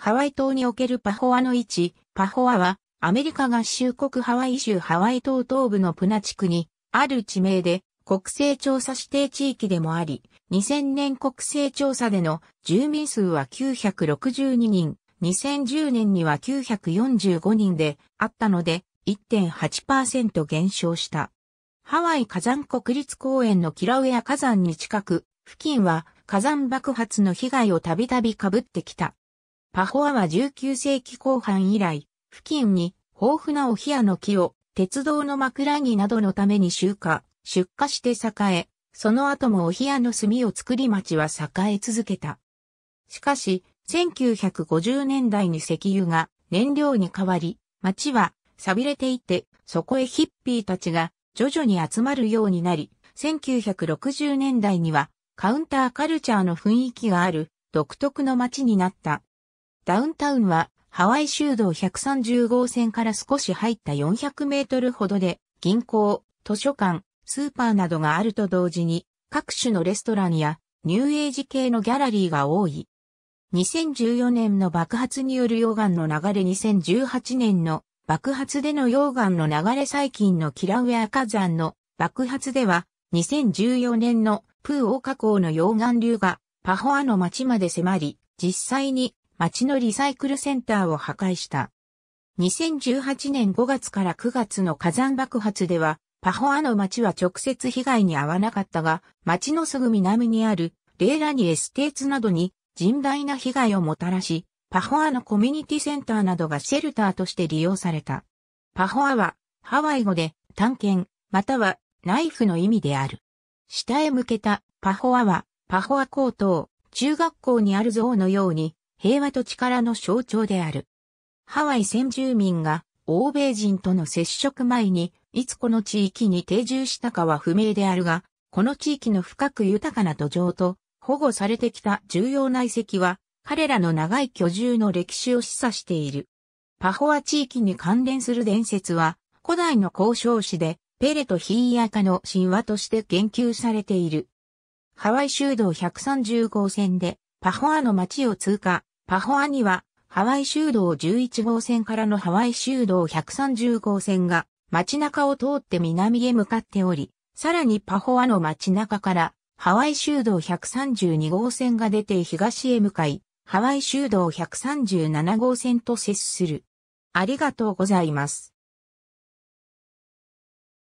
ハワイ島におけるパホアの位置、パホアは、アメリカ合衆国ハワイ州ハワイ島東部のプナ地区に、ある地名で、国勢調査指定地域でもあり、2000年国勢調査での住民数は962人、2010年には945人であったので、1.8%減少した。ハワイ火山国立公園のキラウエア火山に近く、付近は火山爆発の被害をたびたび被ってきた。パホアは19世紀後半以来、付近に豊富なオヒアの木を鉄道の枕木などのために集荷、出荷して栄え、その後もオヒアの炭を作り町は栄え続けた。しかし、1950年代に石油が燃料に変わり、町は錆びれていて、そこへヒッピーたちが徐々に集まるようになり、1960年代にはカウンターカルチャーの雰囲気がある独特の街になった。ダウンタウンはハワイ州道130号線から少し入った400メートルほどで銀行、図書館、スーパーなどがあると同時に各種のレストランやニューエイジ系のギャラリーが多い。2014年の爆発による溶岩の流れ2018年の爆発での溶岩の流れ最近のキラウェア火山の爆発では2014年のプーオ火口の溶岩流がパホアの町まで迫り実際に町のリサイクルセンターを破壊した。2018年5月から9月の火山爆発では、パホアの町は直接被害に遭わなかったが、町のすぐ南にあるレーラニエステーツなどに甚大な被害をもたらし、パホアのコミュニティセンターなどがシェルターとして利用された。パホアはハワイ語で探検またはナイフの意味である。下へ向けたパホアはパホア高等中学校にある像のように平和と力の象徴である。ハワイ先住民が欧米人との接触前に、いつこの地域に定住したかは不明であるが、この地域の深く豊かな土壌と保護されてきた重要な遺跡は、彼らの長い居住の歴史を示唆している。パホア地域に関連する伝説は、古代の交渉史で、ペレとヒーアカの神話として言及されている。ハワイ州道130号線で、パホアの町を通過、パホアには、ハワイ州道11号線からのハワイ州道130号線が、街中を通って南へ向かっており、さらにパホアの街中から、ハワイ州道132号線が出て東へ向かい、ハワイ州道137号線と接する。ありがとうございます。